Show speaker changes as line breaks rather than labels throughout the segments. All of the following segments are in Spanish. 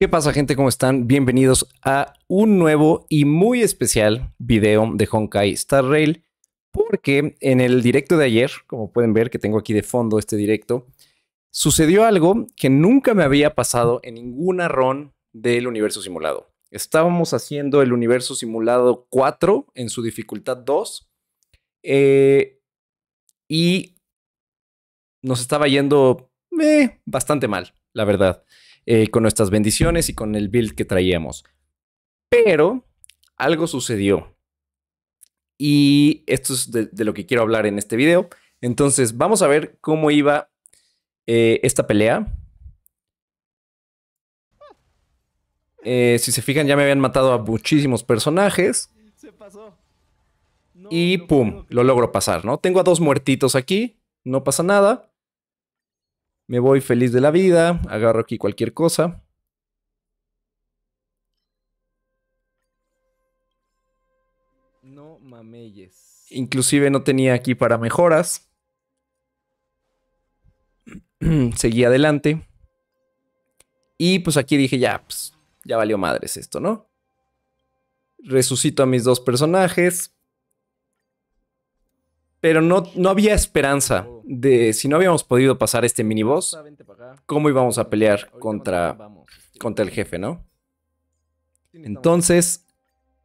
¿Qué pasa gente? ¿Cómo están? Bienvenidos a un nuevo y muy especial video de Honkai Star Rail porque en el directo de ayer, como pueden ver que tengo aquí de fondo este directo, sucedió algo que nunca me había pasado en ninguna RON del universo simulado. Estábamos haciendo el universo simulado 4 en su dificultad 2 eh, y nos estaba yendo eh, bastante mal, la verdad. Eh, con nuestras bendiciones y con el build que traíamos. Pero algo sucedió. Y esto es de, lo que quiero hablar en este video. Entonces, vamos a ver cómo iba eh, esta pelea. Eh, si se fijan, ya me habían matado a muchísimos personajes. Se pasó. y pum, lo logro pasar, ¿no? Tengo a dos muertitos aquí, no pasa nada. Me voy feliz de la vida, agarro aquí cualquier cosa. No mameyes. Inclusive no tenía aquí para mejoras. Seguí adelante. Y pues aquí dije, ya, pues, ya valió madres esto, ¿no? Resucito a mis dos personajes. Pero no, no había esperanza de si no habíamos podido pasar este miniboss, cómo íbamos a pelear contra, contra el jefe, ¿no? Entonces,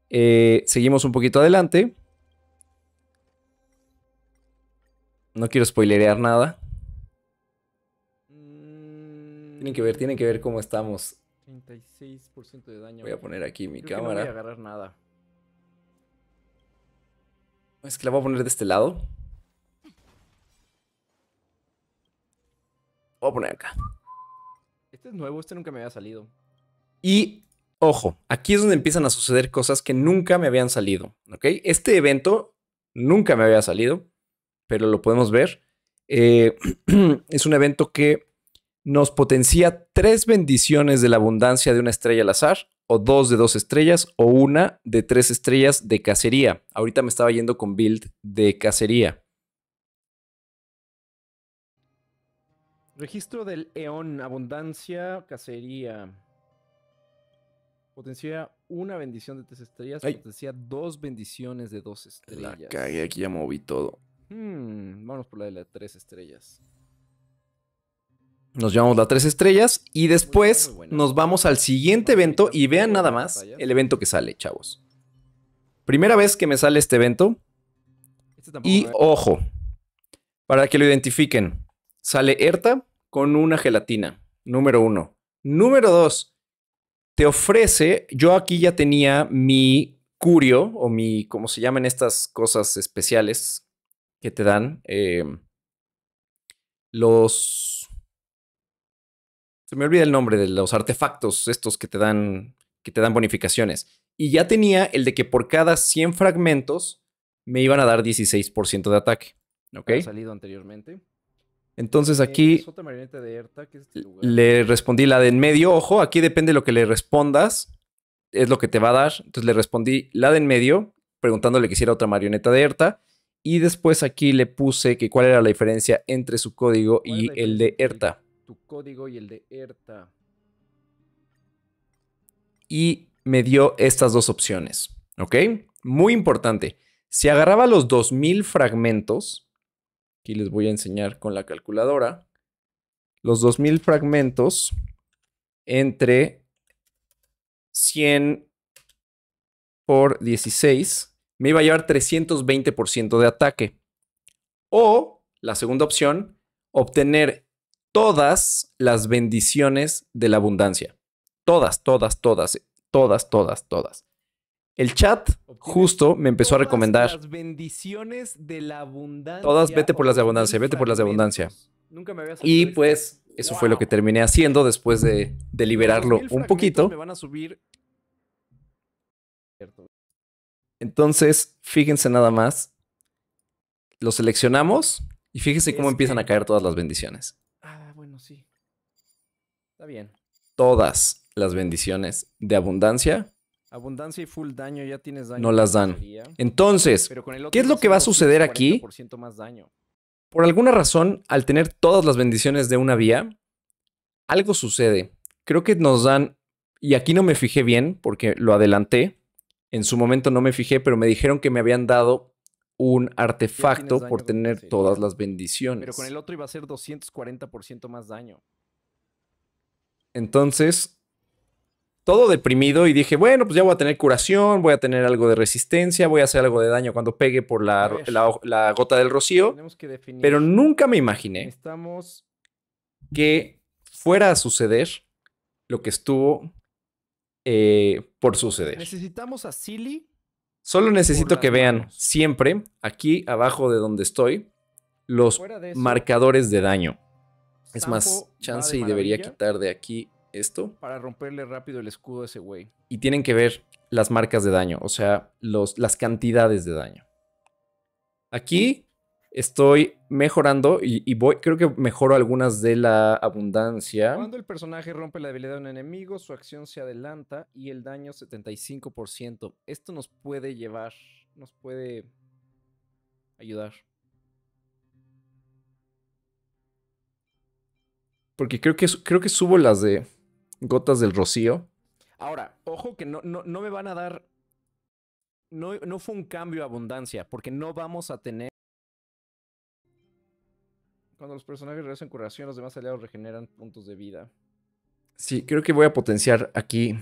eh, seguimos un poquito adelante. No quiero spoilerear nada. Tienen que ver, tienen que ver cómo estamos. 36% de daño. Voy a poner aquí mi cámara. no voy a agarrar nada. Es que la voy a poner de este lado. Voy a poner acá. Este es nuevo, este nunca me había salido. Y, ojo, aquí es donde empiezan a suceder cosas que nunca me habían salido, ¿ok? Este evento nunca me había salido, pero lo podemos ver. Eh, es un evento que nos potencia tres bendiciones de la abundancia de una estrella al azar dos de dos estrellas o una de tres estrellas de cacería. Ahorita me estaba yendo con build de cacería. Registro del Eón, abundancia, cacería. Potencia una bendición de tres estrellas, potencia dos bendiciones de dos estrellas. La cagué, aquí ya moví todo. Hmm, vamos por la de las tres estrellas. Nos llevamos las tres estrellas y después nos vamos al siguiente evento y vean nada más el evento que sale, chavos. Primera vez que me sale este evento. Este y ojo, para que lo identifiquen, sale Erta con una gelatina, número uno. Número dos, te ofrece, yo aquí ya tenía mi curio o mi, como se llaman estas cosas especiales que te dan, eh, los me olvida el nombre de los artefactos estos que te dan, que te dan bonificaciones. Y ya tenía el de que por cada 100 fragmentos me iban a dar 16% de ataque. ¿Ok? salido anteriormente. Entonces aquí le respondí la de en medio, ojo, aquí depende de lo que le respondas, es lo que te va a dar. Entonces le respondí la de en medio, preguntándole que hiciera otra marioneta de Erta. Y después aquí le puse que cuál era la diferencia entre su código y el de Erta tu código y el de ERTA. Y me dio estas dos opciones, ¿ok? Muy importante. Si agarraba los 2000 fragmentos, aquí les voy a enseñar con la calculadora, los 2000 fragmentos entre 100 por 16, me iba a llevar 320% de ataque. O la segunda opción, obtener todas las bendiciones de la abundancia. Todas, todas, todas, todas, todas, todas. El chat justo me empezó a recomendar. Las bendiciones de la abundancia. Todas, vete por las de abundancia, vete por las de abundancia. Nunca me había Y pues eso fue lo que terminé haciendo después de deliberarlo un poquito. Me van a subir. Entonces, fíjense nada más. Lo seleccionamos y fíjense cómo empiezan a caer todas las bendiciones sí. Está bien. Todas las bendiciones de abundancia. Abundancia y full daño, ya tienes daño. No las dan. Entonces, ¿qué es lo que va a suceder aquí? Por alguna razón, al tener todas las bendiciones de una vía, algo sucede. Creo que nos dan, y aquí no me fijé bien porque lo adelanté, en su momento no me fijé, pero me dijeron que me habían dado un artefacto por tener todas las bendiciones. Pero con el otro iba a ser 240% más daño. Entonces, todo deprimido y dije, bueno, pues ya voy a tener curación, voy a tener algo de resistencia, voy a hacer algo de daño cuando pegue por la, gota del rocío. pero nunca me imaginé que fuera a suceder lo que estuvo eh, por suceder. Necesitamos a Silly Solo necesito que vean siempre, aquí abajo de donde estoy, los marcadores de daño. Es más, chance y debería quitar de aquí esto. Para romperle rápido el escudo a ese güey. Y tienen que ver las marcas de daño, o sea, las cantidades de daño. Aquí estoy mejorando y, voy, creo que mejoro algunas de la abundancia. Cuando el personaje rompe la debilidad de un enemigo, su acción se adelanta y el daño 75%. Esto nos puede llevar, nos puede ayudar. Porque creo que, creo que subo las de gotas del rocío. Ahora, ojo que no, no, me van a dar... No, no fue un cambio a abundancia, porque no vamos a tener cuando los personajes regresan curación, los demás aliados regeneran puntos de vida. Sí, creo que voy a potenciar aquí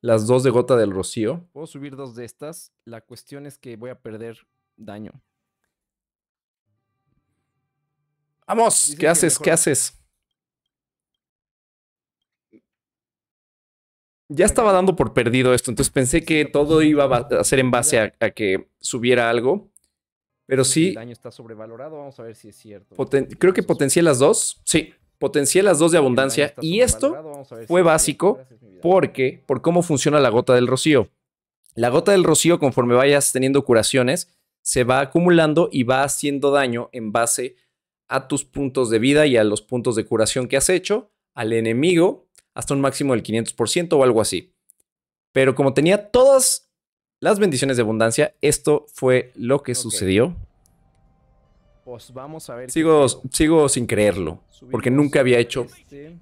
las dos de gota del rocío. Puedo subir dos de estas. La cuestión es que voy a perder daño. ¡Vamos! ¿Qué haces? ¿Qué haces? Ya estaba dando por perdido esto, entonces pensé que todo iba a ser en base a que subiera algo pero sí. El daño está sobrevalorado, vamos a ver si es cierto. Creo que potencié las dos. Sí, potencié las dos de abundancia. Y esto fue básico porque, por cómo funciona la gota del rocío. La gota del rocío, conforme vayas teniendo curaciones, se va acumulando y va haciendo daño en base a tus puntos de vida y a los puntos de curación que has hecho, al enemigo, hasta un máximo del 500% o algo así. Pero como tenía todas las bendiciones de abundancia. Esto fue lo que sucedió. Pues vamos a ver sigo, sin creerlo, porque nunca había hecho este.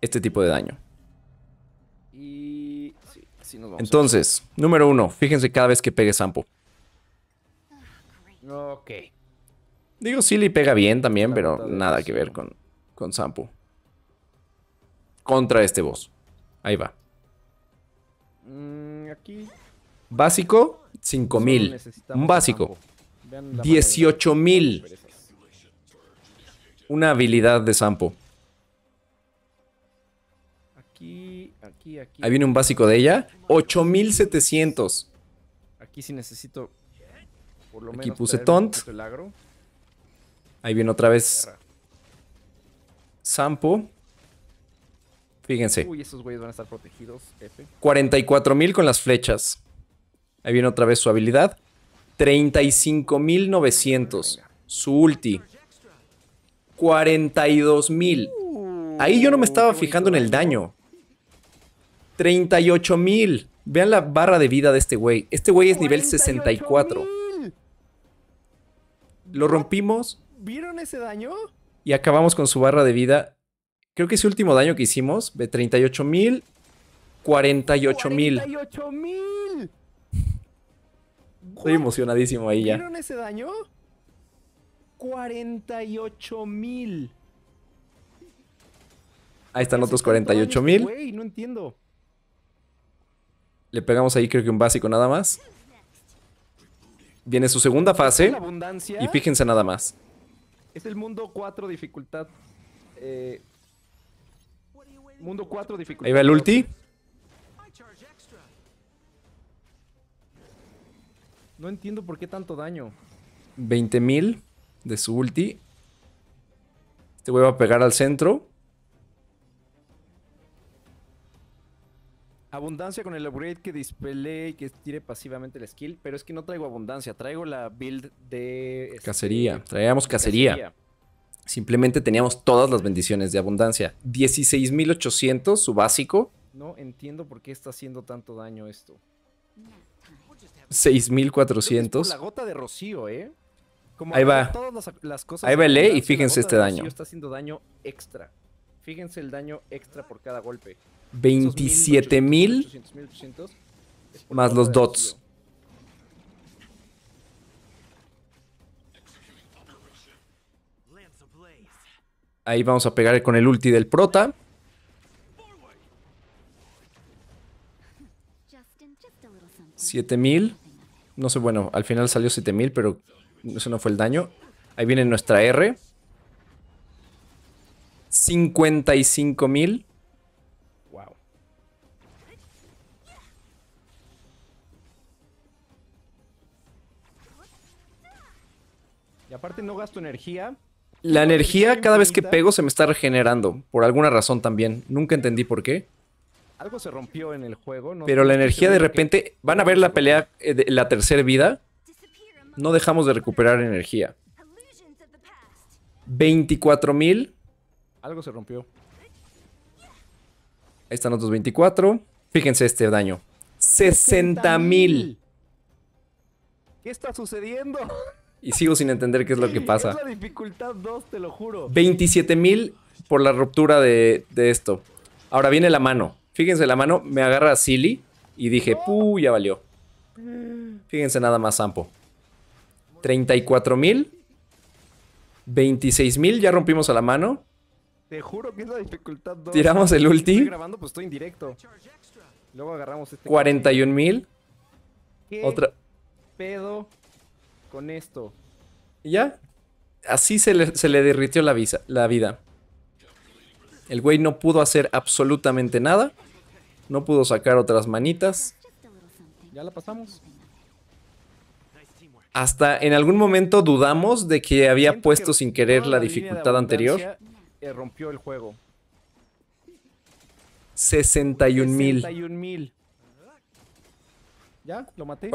este, tipo de daño. Y... Entonces, número uno, fíjense cada vez que pegue Sampo. Ok. Digo, le pega bien también, pero nada que ver con, con Sampo. Contra este boss. Ahí va. Mm, aquí Básico, 5,000. Un básico. 18,000. Una habilidad de Sampo. Aquí, aquí, aquí. Ahí viene un básico de ella. 8700. Aquí sí necesito. Por lo aquí puse Tont. Ahí viene otra vez. Sampo. Fíjense. Uy, esos güeyes van con las flechas. Ahí viene otra vez su habilidad. 35.900. Su ulti. 42.000. Ahí yo no me uh, estaba fijando en el daño. 38.000. Vean la barra de vida de este güey. Este güey es nivel 64. Lo rompimos. ¿Vieron ese daño? Y acabamos con su barra de vida. Creo que ese último daño que hicimos, de 38.000, 48.000. 48.000. Estoy emocionadísimo ahí ya. ¿Vieron ese daño? 48 mil. Ahí están otros 48 este mil. No entiendo. Le pegamos ahí creo que un básico nada más. Viene su segunda fase. Y fíjense nada más. Es el mundo 4 dificultad. Eh, mundo 4 dificultad. Ahí va el ulti. No entiendo por qué tanto daño. 20.000 de su ulti. Te este voy a pegar al centro. Abundancia con el upgrade que dispele y que tire pasivamente el skill, pero es que no traigo abundancia, traigo la build de... Este, cacería, traíamos cacería. Simplemente teníamos todas las bendiciones de abundancia. 16.800, su básico. No entiendo por qué está haciendo tanto daño esto. 6400. La gota de rocío, ¿eh? Como ahí va. Las, las cosas ahí va e y fíjense este daño. Está haciendo daño extra. Fíjense el daño extra por cada golpe. 27000 más los dots. Ahí vamos a pegar con el ulti del prota. 7000. No sé, bueno, al final salió 7000, pero eso no fue el daño. Ahí viene nuestra R. 55.000. Wow. Y aparte no gasto energía. La energía cada vez que pego se me está regenerando, por alguna razón también. Nunca entendí por qué algo se rompió en el juego. pero la energía de repente, van a ver la pelea, eh, de, la tercera vida, no dejamos de recuperar energía. 24.000. Algo se rompió. Ahí están otros 24. Fíjense este daño. 60.000. ¿Qué está sucediendo? Y sigo sin entender qué es lo que pasa. Es por la ruptura de esto. Ahora viene la mano. Fíjense la mano, me agarra a Silly y dije, oh. ¡puh! Ya valió. Mm. Fíjense nada más, Sampo. 34.000, 26.000, ya rompimos a la mano. Tiramos el ulti. 41.000. 41 pues este Otra. pedo con esto? ya. Así se le, se le derritió la, visa, la vida. El güey no pudo hacer absolutamente nada. No pudo sacar otras manitas. Ya la pasamos. Hasta en algún momento dudamos de que había puesto sin querer la dificultad anterior. Eh, rompió el juego. 61.000. ¿Ya? ¿Lo maté?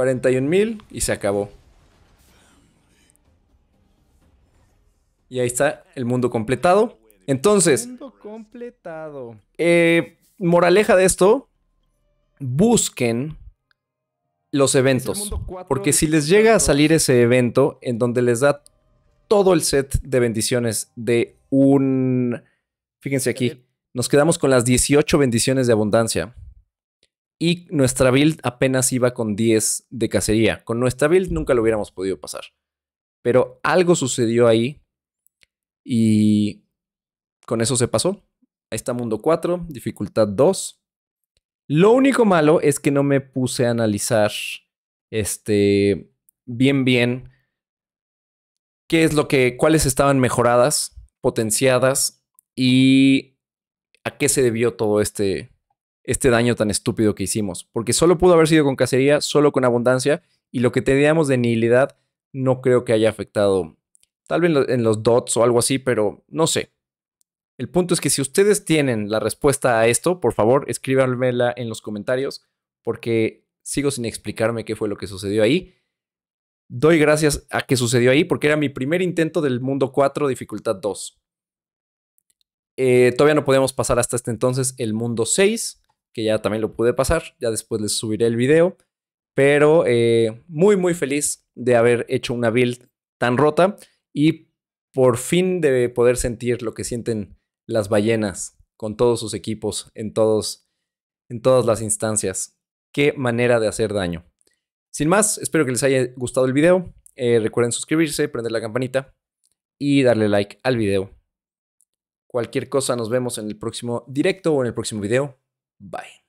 y se acabó. Y ahí está el mundo completado. Entonces. completado. Eh, moraleja de esto, busquen los eventos. Porque si les llega a salir ese evento en donde les da todo el set de bendiciones de un... Fíjense aquí, nos quedamos con las 18 bendiciones de abundancia. Y nuestra build apenas iba con 10 de cacería. Con nuestra build nunca lo hubiéramos podido pasar. Pero algo sucedió ahí y con eso se pasó. Ahí está mundo 4, dificultad 2. Lo único malo es que no me puse a analizar este bien bien qué es lo que cuáles estaban mejoradas, potenciadas y a qué se debió todo este este daño tan estúpido que hicimos, porque solo pudo haber sido con cacería, solo con abundancia y lo que teníamos de nihilidad no creo que haya afectado tal vez en los dots o algo así, pero no sé. El punto es que si ustedes tienen la respuesta a esto, por favor, escríbanmela en los comentarios porque sigo sin explicarme qué fue lo que sucedió ahí. Doy gracias a que sucedió ahí porque era mi primer intento del mundo 4, dificultad 2. Eh, todavía no podemos pasar hasta este entonces el mundo 6, que ya también lo pude pasar, ya después les subiré el video, pero eh, muy muy feliz de haber hecho una build tan rota y por fin de poder sentir lo que sienten las ballenas con todos sus equipos en, todos, en todas las instancias. Qué manera de hacer daño. Sin más, espero que les haya gustado el video. Eh, recuerden suscribirse, prender la campanita y darle like al video. Cualquier cosa, nos vemos en el próximo directo o en el próximo video. Bye.